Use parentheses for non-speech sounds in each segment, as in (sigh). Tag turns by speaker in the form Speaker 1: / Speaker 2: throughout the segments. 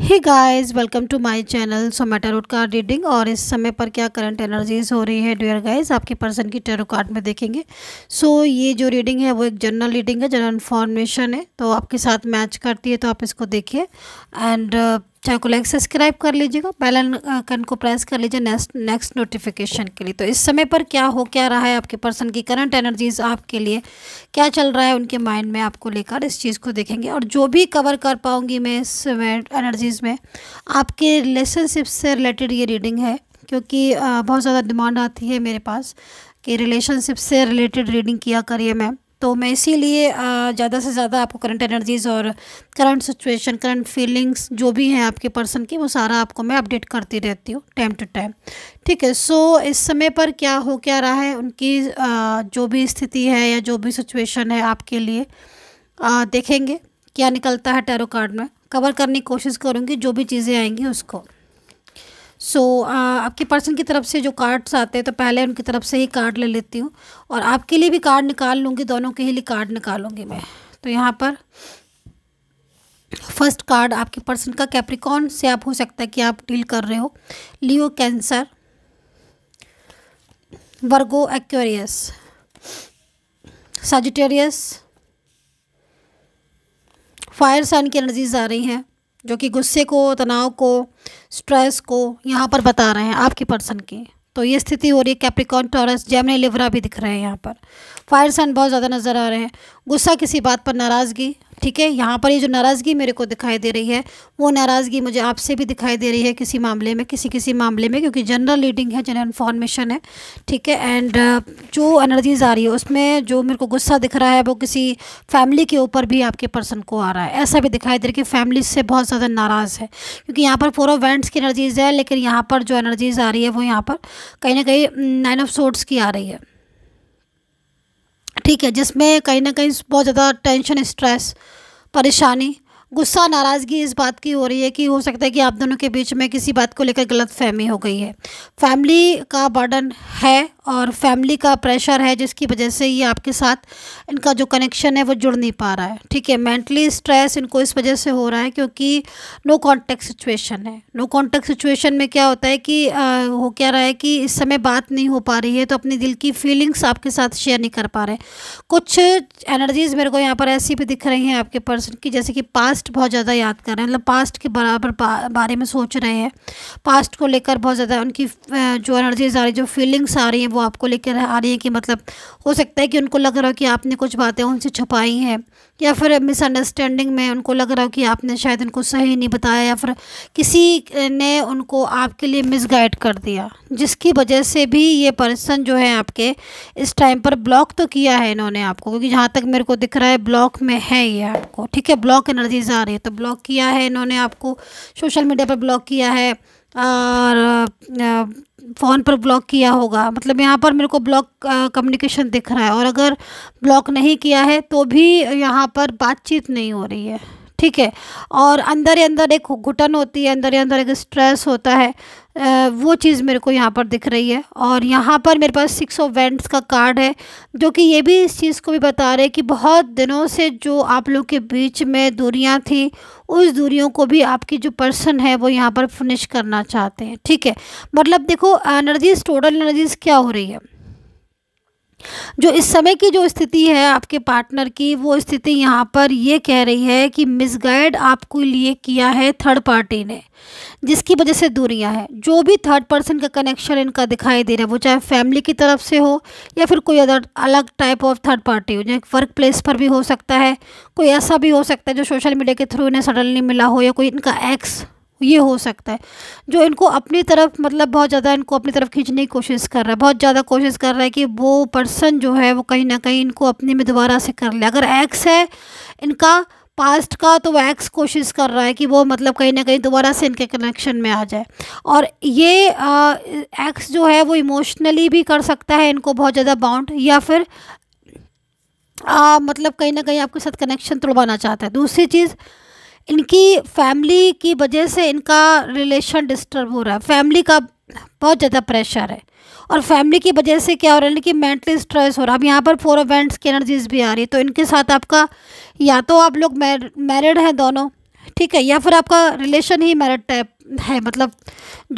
Speaker 1: he guys welcome to my channel so मैं tarot card reading और इस समय पर क्या करंट एनर्जीज हो रही है डियर गाइज़ आपके पर्सन की टेरो कार्ड में देखेंगे सो so, ये जो रीडिंग है वो एक जनरल रीडिंग है जनरल इन्फॉर्मेशन है तो आपके साथ मैच करती है तो आप इसको देखिए एंड uh, चैनल को लाइक सब्सक्राइब कर लीजिएगा बेल आइकन को प्रेस कर लीजिए नेक्स्ट नेक्स्ट नोटिफिकेशन के लिए तो इस समय पर क्या हो क्या रहा है आपके पर्सन की करंट एनर्जीज आपके लिए क्या चल रहा है उनके माइंड में आपको लेकर इस चीज़ को देखेंगे और जो भी कवर कर पाऊँगी मैं इस एनर्जीज़ में आपके रिलेशनशिप से रिलेटेड ये रीडिंग है क्योंकि बहुत ज़्यादा डिमांड आती है मेरे पास कि रिलेशनशिप से रिलेटेड रीडिंग किया करिए मैं तो मैं इसीलिए ज़्यादा से ज़्यादा आपको करंट एनर्जीज़ और करंट सिचुएशन करंट फीलिंग्स जो भी हैं आपके पर्सन की वो सारा आपको मैं अपडेट करती रहती हूँ टाइम टू टाइम ठीक है सो इस समय पर क्या हो क्या रहा है उनकी आ, जो भी स्थिति है या जो भी सिचुएशन है आपके लिए आ, देखेंगे क्या निकलता है टैरो कार्ड में कवर करने की कोशिश करूँगी जो भी चीज़ें आएंगी उसको सो so, आपके पर्सन की तरफ से जो कार्ड्स आते हैं तो पहले उनकी तरफ से ही कार्ड ले लेती हूँ और आपके लिए भी कार्ड निकाल लूँगी दोनों के लिए कार्ड निकालूंगी मैं तो यहाँ पर फर्स्ट कार्ड आपके पर्सन का कैप्रिकॉन से आप हो सकता है कि आप डील कर रहे हो Leo Cancer Virgo Aquarius Sagittarius fire sign की एनर्जीज आ रही हैं जो कि गुस्से को तनाव को स्ट्रेस को यहाँ पर बता रहे हैं आपकी पर्सन की तो ये स्थिति हो रही है कैप्रिकॉन टॉरस जैमनी लिवरा भी दिख रहे हैं यहाँ पर फायर साइन बहुत ज़्यादा नज़र आ रहे हैं गुस्सा किसी बात पर नाराज़गी ठीक है यहाँ पर ये जो नाराज़गी मेरे को दिखाई दे रही है वो नाराज़गी मुझे आपसे भी दिखाई दे रही है किसी मामले में किसी किसी मामले में क्योंकि जनरल रीडिंग है जनरल इन्फॉर्मेशन है ठीक है एंड uh, जो एनर्जीज आ रही है उसमें जो मेरे को गुस्सा दिख रहा है वो किसी फैमिली के ऊपर भी आपके पर्सन को आ रहा है ऐसा भी दिखाई दे रहा है कि फैमिली से बहुत ज़्यादा नाराज़ है क्योंकि यहाँ पर फोर ऑफ वेंट्स की एनर्जीज़ है लेकिन यहाँ पर जो एनर्जीज़ आ रही है वो यहाँ पर कहीं ना कहीं नाइन ऑफ सोट्स की आ रही है ठीक है जिसमें कहीं ना कहीं बहुत ज़्यादा टेंशन स्ट्रेस परेशानी गुस्सा नाराज़गी इस बात की हो रही है कि हो सकता है कि आप दोनों के बीच में किसी बात को लेकर गलत फहमी हो गई है फैमिली का बर्डन है और फैमिली का प्रेशर है जिसकी वजह से ये आपके साथ इनका जो कनेक्शन है वो जुड़ नहीं पा रहा है ठीक है मेंटली स्ट्रेस इनको इस वजह से हो रहा है क्योंकि नो कॉन्टेक्ट सिचुएशन है नो कॉन्टेक्ट सिचुएशन में क्या होता है कि आ, हो क्या रहा है कि इस समय बात नहीं हो पा रही है तो अपने दिल की फीलिंग्स आपके साथ शेयर नहीं कर पा रहे कुछ एनर्जीज़ मेरे को यहाँ पर ऐसी भी दिख रही हैं आपके पर्सन की जैसे कि पास पास्ट बहुत ज़्यादा याद कर रहे हैं मतलब पास्ट के बराबर बारे में सोच रहे हैं पास्ट को लेकर बहुत ज़्यादा उनकी जो एनर्जीज आ रही जो फीलिंग्स आ रही हैं वो आपको लेकर आ रही है कि मतलब हो सकता है कि उनको लग रहा हो कि आपने कुछ बातें उनसे छुपाई हैं या फिर मिसअंडरस्टैंडिंग में उनको लग रहा हो कि आपने शायद उनको सही नहीं बताया या फिर किसी ने उनको आपके लिए मिसगाइड कर दिया जिसकी वजह से भी ये पर्सन जो है आपके इस टाइम पर ब्लॉक तो किया है इन्होंने आपको क्योंकि जहाँ तक मेरे को दिख रहा है ब्लॉक में है ये आपको ठीक है ब्लॉक एनर्जीज मैसेजेस आ रहे हैं तो ब्लॉक किया है इन्होंने आपको सोशल मीडिया पर ब्लॉक किया है और फ़ोन पर ब्लॉक किया होगा मतलब यहाँ पर मेरे को ब्लॉक कम्युनिकेशन दिख रहा है और अगर ब्लॉक नहीं किया है तो भी यहाँ पर बातचीत नहीं हो रही है ठीक है और अंदर ही अंदर एक घुटन होती है अंदर ही अंदर एक स्ट्रेस होता है वो चीज़ मेरे को यहाँ पर दिख रही है और यहाँ पर मेरे पास सिक्स ऑफ वेंट्स का कार्ड है जो कि ये भी इस चीज़ को भी बता रहे हैं कि बहुत दिनों से जो आप लोग के बीच में दूरियाँ थी उस दूरियों को भी आपकी जो पर्सन है वो यहाँ पर फिनिश करना चाहते हैं ठीक है मतलब देखो एनर्जीज टोटल एनर्जीज क्या हो रही है जो इस समय की जो स्थिति है आपके पार्टनर की वो स्थिति यहाँ पर ये कह रही है कि मिसगाइड आपको लिए किया है थर्ड पार्टी ने जिसकी वजह से दूरियाँ हैं जो भी थर्ड पर्सन का कनेक्शन इनका दिखाई दे रहा है वो चाहे फैमिली की तरफ से हो या फिर कोई अदर अलग टाइप ऑफ थर्ड पार्टी हो जैसे वर्क प्लेस पर भी हो सकता है कोई ऐसा भी हो सकता है जो सोशल मीडिया के थ्रू इन्हें सडनली मिला हो या कोई इनका एक्स ये हो सकता है जो इनको अपनी तरफ मतलब बहुत ज़्यादा इनको अपनी तरफ खींचने की कोशिश कर रहा है बहुत ज़्यादा कोशिश कर रहा है कि वो पर्सन जो है वो कहीं ना कहीं इनको अपने में दोबारा से कर ले अगर एक्स है इनका पास्ट का तो वो एक्स कोशिश कर रहा है कि वो मतलब कहीं ना कहीं दोबारा से इनके कनेक्शन में आ जाए और ये आ, एक्स जो है वो इमोशनली भी कर सकता है इनको बहुत ज़्यादा बाउंड या फिर आ, मतलब कहीं ना कहीं आपके साथ कनेक्शन तोड़वाना चाहता है दूसरी चीज़ इनकी फैमिली की वजह से इनका रिलेशन डिस्टर्ब हो रहा है फैमिली का बहुत ज़्यादा प्रेशर है और फैमिली की वजह से क्या हो रहा है कि मेंटली स्ट्रेस हो रहा है अब यहाँ पर फोर इवेंट्स की एनर्जीज भी आ रही है तो इनके साथ आपका या तो आप लोग मैरिड हैं दोनों ठीक है या फिर आपका रिलेशन ही मैरिड टाइप है मतलब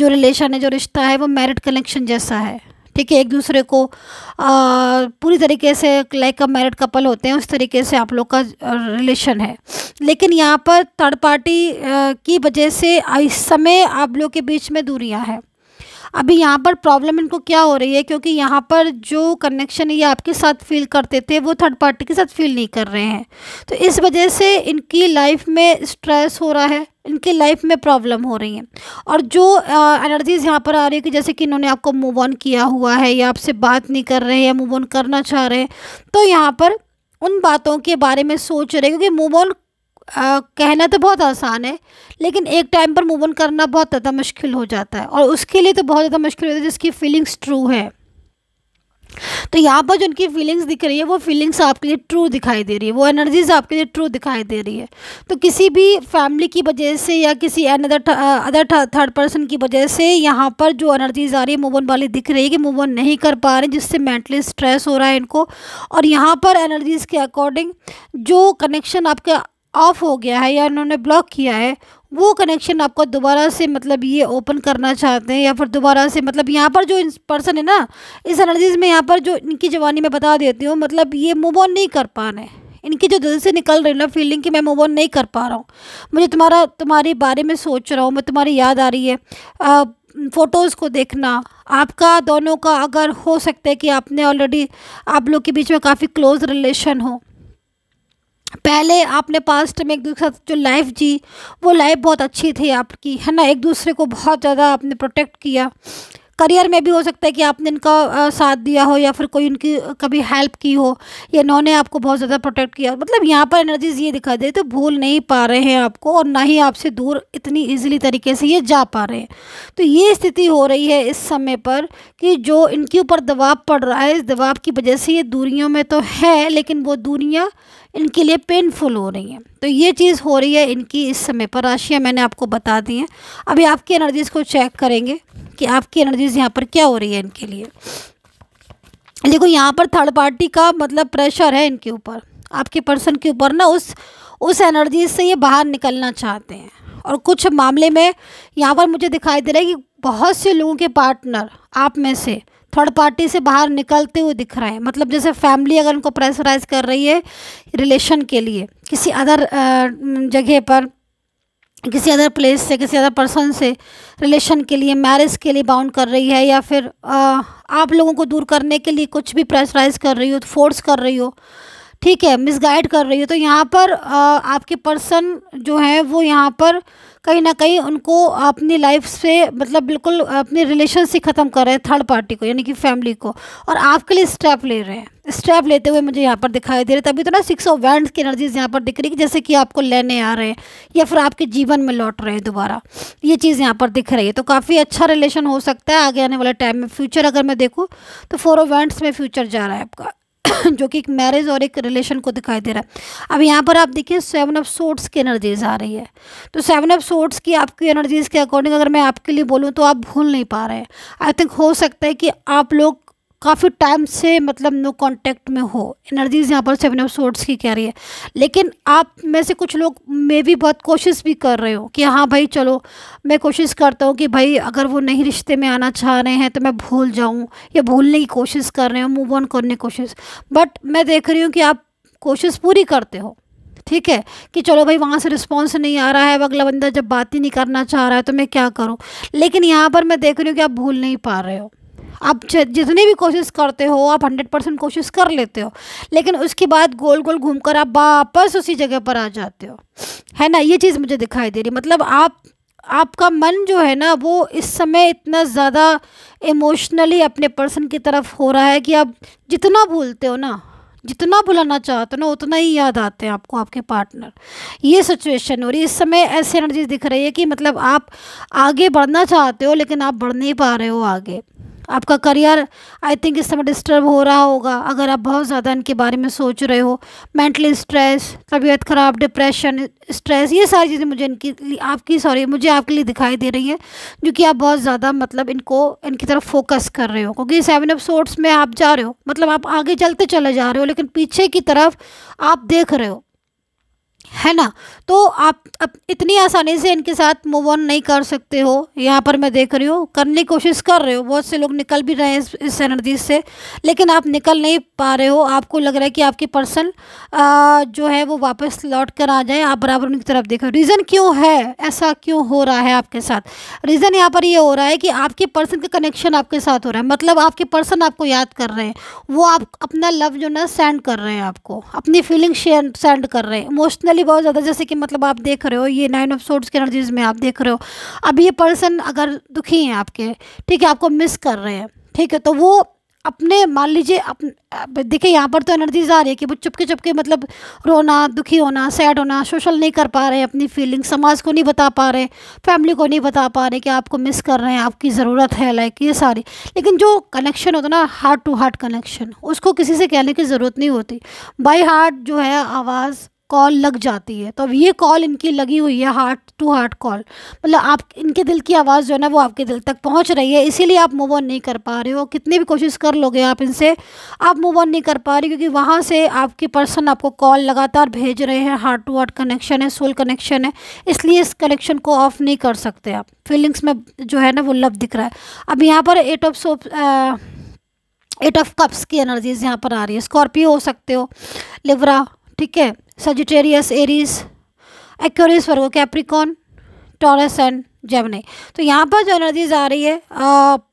Speaker 1: जो रिलेशन है जो रिश्ता है वो मैरिड कनेक्शन जैसा है ठीक है एक दूसरे को आ, पूरी तरीके से लाइक अ मैरिड कपल होते हैं उस तरीके से आप लोग का रिलेशन है लेकिन यहाँ पर थर्ड पार्टी की वजह से इस समय आप लोग के बीच में दूरियाँ हैं अभी यहाँ पर प्रॉब्लम इनको क्या हो रही है क्योंकि यहाँ पर जो कनेक्शन ये आपके साथ फील करते थे वो थर्ड पार्टी के साथ फील नहीं कर रहे हैं तो इस वजह से इनकी लाइफ में स्ट्रेस हो रहा है इनकी लाइफ में प्रॉब्लम हो रही है और जो एनर्जीज़ यहाँ पर आ रही है कि जैसे कि इन्होंने आपको मूव ऑन किया हुआ है या आपसे बात नहीं कर रहे हैं मूव ऑन करना चाह रहे हैं तो यहाँ पर उन बातों के बारे में सोच रहे क्योंकि मूव ऑन आ, कहना तो बहुत आसान है लेकिन एक टाइम पर मूव ऑन करना बहुत ज़्यादा मुश्किल हो जाता है और उसके लिए तो बहुत ज़्यादा मुश्किल होता है जिसकी फीलिंग्स ट्रू है तो यहाँ पर जो उनकी फीलिंग्स दिख रही है वो फीलिंग्स आपके लिए ट्रू दिखाई दे रही है वो एनर्जीज आपके लिए ट्रू दिखाई दे रही है तो किसी भी फैमिली की वजह से या किसी अनदर अदर थर्ड पर्सन की वजह से यहाँ पर जो एनर्जीज आ रही है मूवन वाली दिख रही है कि मूवन नहीं कर पा रहे जिससे मेंटली स्ट्रेस हो रहा है इनको और यहाँ पर एनर्जीज के अकॉर्डिंग जो कनेक्शन आपका ऑफ़ हो गया है या उन्होंने ब्लॉक किया है वो कनेक्शन आपको दोबारा से मतलब ये ओपन करना चाहते हैं या फिर दोबारा से मतलब यहाँ पर जो पर्सन है ना इस एनर्जीज में यहाँ पर जो इनकी जवानी में बता देती हूँ मतलब ये मूव ऑन नहीं कर पा रहे इनकी जो दिल से निकल रही ना फीलिंग कि मैं मूव ऑन नहीं कर पा रहा हूँ मुझे तुम्हारा तुम्हारे बारे में सोच रहा हूँ मैं तुम्हारी याद आ रही है फ़ोटोज़ को देखना आपका दोनों का अगर हो सकता है कि आपने ऑलरेडी आप लोग के बीच में काफ़ी क्लोज़ रिलेशन हो पहले आपने पास्ट में एक दूसरे साथ जो लाइफ जी वो लाइफ बहुत अच्छी थी आपकी है ना एक दूसरे को बहुत ज़्यादा आपने प्रोटेक्ट किया करियर में भी हो सकता है कि आपने इनका साथ दिया हो या फिर कोई उनकी कभी हेल्प की हो या इन्होंने आपको बहुत ज़्यादा प्रोटेक्ट किया मतलब यहाँ पर एनर्जीज ये दिखा दे तो भूल नहीं पा रहे हैं आपको और ना ही आपसे दूर इतनी इजीली तरीके से ये जा पा रहे हैं तो ये स्थिति हो रही है इस समय पर कि जो इनके ऊपर दबाव पड़ रहा है इस दबाव की वजह से ये दूरियों में तो है लेकिन वो दूरियाँ इनके लिए पेनफुल हो रही हैं तो ये चीज़ हो रही है इनकी इस समय पर राशियाँ मैंने आपको बता दी हैं अभी आपकी एनर्जीज़ को चेक करेंगे कि आपकी एनर्जीज़ यहाँ पर क्या हो रही है इनके लिए देखो यहाँ पर थर्ड पार्टी का मतलब प्रेशर है इनके ऊपर आपके पर्सन के ऊपर ना उस उस एनर्जी से ये बाहर निकलना चाहते हैं और कुछ मामले में यहाँ पर मुझे दिखाई दे रहा है कि बहुत से लोगों के पार्टनर आप में से थर्ड पार्टी से बाहर निकलते हुए दिख रहे हैं मतलब जैसे फैमिली अगर उनको प्रेशराइज कर रही है रिलेशन के लिए किसी अदर जगह पर किसी अदर प्लेस से किसी अदर पर्सन से रिलेशन के लिए मैरिज के लिए बाउंड कर रही है या फिर आ, आप लोगों को दूर करने के लिए कुछ भी प्रेशराइज कर रही हो फोर्स कर रही हो ठीक है मिसगाइड कर रही हो तो यहाँ पर आपके पर्सन जो है वो यहाँ पर कहीं ना कहीं उनको अपनी लाइफ से मतलब बिल्कुल अपने रिलेशन से ख़त्म कर रहे हैं थर्ड पार्टी को यानी कि फैमिली को और आपके लिए स्टेप ले रहे हैं स्टेप लेते हुए मुझे यहाँ पर दिखाई दे रहे तभी तो ना सिक्स ऑफ वैंड की एनर्जीज यहाँ पर दिख रही है जैसे कि आपको लेने आ रहे हैं या फिर आपके जीवन में लौट रहे हैं दोबारा ये चीज़ यहाँ पर दिख रही है तो काफ़ी अच्छा रिलेशन हो सकता है आगे आने वाले टाइम में फ्यूचर अगर मैं देखूँ तो फोर ऑफ वैंड्स में फ्यूचर जा रहा है आपका (coughs) जो कि एक मैरिज और एक रिलेशन को दिखाई दे रहा है अब यहाँ पर आप देखिए सेवन ऑफ सोर्ट्स की एनर्जीज आ रही है तो सेवन ऑफ सोर्ट्स की आपकी एनर्जीज के अकॉर्डिंग अगर मैं आपके लिए बोलूँ तो आप भूल नहीं पा रहे हैं आई थिंक हो सकता है कि आप लोग काफ़ी टाइम से मतलब नो कांटेक्ट में हो एनर्जीज यहाँ पर सेवन ऑफ सोर्ट्स की कह रही है लेकिन आप में से कुछ लोग मे भी बहुत कोशिश भी कर रहे हो कि हाँ भाई चलो मैं कोशिश करता हूँ कि भाई अगर वो नहीं रिश्ते में आना चाह रहे हैं तो मैं भूल जाऊँ या भूलने की कोशिश कर रहे हो मूव ऑन करने की कोशिश बट मैं देख रही हूँ कि आप कोशिश पूरी करते हो ठीक है कि चलो भाई वहाँ से रिस्पॉन्स नहीं आ रहा है अब अगला बंदा जब बात ही नहीं करना चाह रहा है तो मैं क्या करूँ लेकिन यहाँ पर मैं देख रही हूँ कि आप भूल नहीं पा रहे हो आप जितनी भी कोशिश करते हो आप हंड्रेड परसेंट कोशिश कर लेते हो लेकिन उसके बाद गोल गोल घूम कर आप वापस उसी जगह पर आ जाते हो है ना ये चीज़ मुझे दिखाई दे रही मतलब आप आपका मन जो है ना वो इस समय इतना ज़्यादा इमोशनली अपने पर्सन की तरफ हो रहा है कि आप जितना भूलते हो ना जितना भुलाना चाहते हो ना उतना ही याद आते हैं आपको आपके पार्टनर ये सिचुएशन हो रही है इस समय ऐसी एनर्जी दिख रही है कि मतलब आप आगे बढ़ना चाहते हो लेकिन आप बढ़ नहीं पा रहे हो आगे आपका करियर आई थिंक इस समय डिस्टर्ब हो रहा होगा अगर आप बहुत ज़्यादा इनके बारे में सोच रहे हो मेंटली स्ट्रेस तबीयत ख़राब डिप्रेशन स्ट्रेस ये सारी चीज़ें मुझे इनकी आपकी सॉरी मुझे आपके लिए दिखाई दे रही हैं जो कि आप बहुत ज़्यादा मतलब इनको इनकी तरफ फोकस कर रहे हो क्योंकि सेवन ऑफ सोर्ट्स में आप जा रहे हो मतलब आप आगे चलते चले जा रहे हो लेकिन पीछे की तरफ आप देख रहे हो है ना तो आप अब इतनी आसानी से इनके साथ मूव ऑन नहीं कर सकते हो यहाँ पर मैं देख रही हूँ करने की कोशिश कर रहे हो बहुत से लोग निकल भी रहे हैं इस, एनर्जी से लेकिन आप निकल नहीं पा रहे हो आपको लग रहा है कि आपकी पर्सन जो है वो वापस लौट कर आ जाए आप बराबर उनकी तरफ देखो रीज़न क्यों है ऐसा क्यों हो रहा है आपके साथ रीज़न यहाँ पर ये यह हो रहा है कि आपके पर्सन का कनेक्शन आपके साथ हो रहा है मतलब आपके पर्सन आपको याद कर रहे हैं वो आप अपना लव जो ना सेंड कर रहे हैं आपको अपनी फीलिंग सेंड कर रहे हैं इमोशनल पर्सनली बहुत ज़्यादा जैसे कि मतलब आप देख रहे हो ये नाइन ऑफ सोर्ड्स की एनर्जीज में आप देख रहे हो अब ये पर्सन अगर दुखी हैं आपके ठीक है आपको मिस कर रहे हैं ठीक है तो वो अपने मान लीजिए अपने देखिए यहाँ पर तो एनर्जीज आ रही है कि वो चुपके चुपके मतलब रोना दुखी होना सैड होना सोशल नहीं कर पा रहे अपनी फीलिंग समाज को नहीं बता पा रहे फैमिली को नहीं बता पा रहे कि आपको मिस कर रहे हैं आपकी ज़रूरत है लाइक ये सारी लेकिन जो कनेक्शन होता है ना हार्ट टू हार्ट कनेक्शन उसको किसी से कहने की ज़रूरत नहीं होती बाई हार्ट जो है आवाज़ कॉल लग जाती है तो अब ये कॉल इनकी लगी हुई है हार्ट टू हार्ट कॉल मतलब आप इनके दिल की आवाज़ जो है ना वो आपके दिल तक पहुंच रही है इसीलिए आप मूव ऑन नहीं कर पा रहे हो कितनी भी कोशिश कर लोगे आप इनसे आप मूव ऑन नहीं कर पा रहे क्योंकि वहाँ से आपके पर्सन आपको कॉल लगातार भेज रहे हैं हार्ट टू हार्ट कनेक्शन है सोल कनेक्शन है इसलिए इस कनेक्शन को ऑफ नहीं कर सकते आप फीलिंग्स में जो है ना वो लव दिख रहा है अब यहाँ पर एट ऑफ सोप एट ऑफ कप्स की एनर्जीज यहाँ पर आ रही है स्कॉर्पियो हो सकते हो लिवरा ठीक है Sagittarius Aries Aquarius Virgo Capricorn Taurus and Gemini तो यहाँ पर जो एनर्जीज आ रही है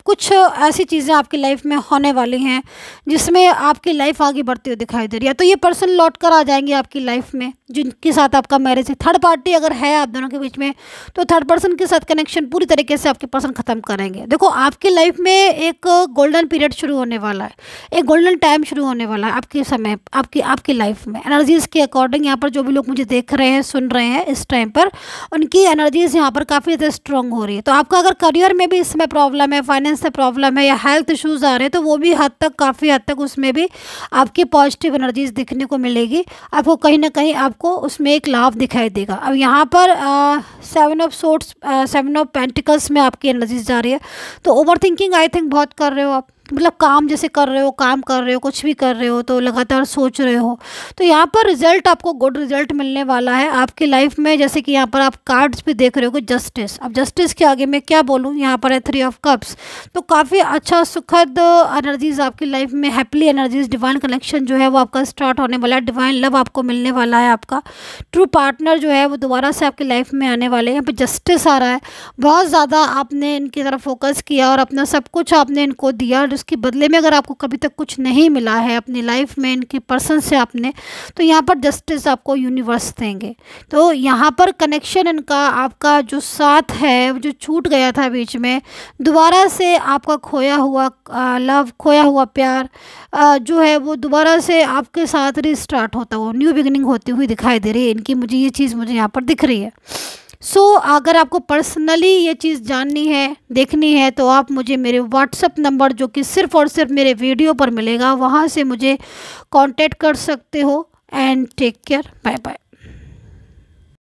Speaker 1: कुछ ऐसी चीज़ें आपकी लाइफ में होने वाली हैं जिसमें आपकी लाइफ आगे बढ़ती हुई दिखाई दे रही है तो ये पर्सन लौट कर आ जाएंगे आपकी लाइफ में जिनके साथ आपका मैरिज है थर्ड पार्टी अगर है आप दोनों के बीच में तो थर्ड पर्सन के साथ कनेक्शन पूरी तरीके से आपके पर्सन ख़त्म करेंगे देखो आपकी लाइफ में एक गोल्डन पीरियड शुरू होने वाला है एक गोल्डन टाइम शुरू होने वाला है आपके समय आपकी आपकी लाइफ में एनर्जीज़ के अकॉर्डिंग यहाँ पर जो भी लोग मुझे देख रहे हैं सुन रहे हैं इस टाइम पर उनकी एनर्जीज़ यहाँ पर काफ़ी ज़्यादा स्ट्रॉन्ग हो रही है तो आपका अगर करियर में भी इस समय प्रॉब्लम है फाइनेंस बैलेंस से प्रॉब्लम है या हेल्थ इशूज़ आ रहे हैं तो वो भी हद तक काफ़ी हद तक उसमें भी आपकी पॉजिटिव एनर्जीज दिखने को मिलेगी आपको कहीं ना कहीं आपको उसमें एक लाभ दिखाई देगा अब यहाँ पर seven of swords seven of pentacles में आपकी एनर्जीज जा रही है तो ओवर थिंकिंग आई थिंक बहुत कर रहे हो आप मतलब काम जैसे कर रहे हो काम कर रहे हो कुछ भी कर रहे हो तो लगातार सोच रहे हो तो यहाँ पर रिजल्ट आपको गुड रिजल्ट मिलने वाला है आपकी लाइफ में जैसे कि यहाँ पर आप कार्ड्स भी देख रहे हो जस्टिस अब जस्टिस के आगे मैं क्या बोलूँ यहाँ पर है थ्री ऑफ कप्स तो काफ़ी अच्छा सुखद एनर्जीज आपकी लाइफ में हैप्पी एनर्जीज डिवाइन कनेक्शन जो है वो आपका स्टार्ट होने वाला है डिवाइन लव आपको मिलने वाला है आपका ट्रू पार्टनर जो है वो दोबारा से आपकी लाइफ में आने वाले हैं यहाँ पर जस्टिस आ रहा है बहुत ज़्यादा आपने इनकी तरफ फोकस किया और अपना सब कुछ आपने इनको दिया उसके बदले में अगर आपको कभी तक कुछ नहीं मिला है अपनी लाइफ में इनके पर्सन से आपने तो यहाँ पर जस्टिस आपको यूनिवर्स देंगे तो यहाँ पर कनेक्शन इनका आपका जो साथ है जो छूट गया था बीच में दोबारा से आपका खोया हुआ लव खोया हुआ प्यार आ, जो है वो दोबारा से आपके साथ रिस्टार्ट होता हुआ न्यू बिगनिंग होती हुई दिखाई दे रही है इनकी मुझे ये चीज़ मुझे यहाँ पर दिख रही है सो so, अगर आपको पर्सनली ये चीज़ जाननी है देखनी है तो आप मुझे मेरे व्हाट्सअप नंबर जो कि सिर्फ और सिर्फ मेरे वीडियो पर मिलेगा वहाँ से मुझे कॉन्टेक्ट कर सकते हो and take care bye bye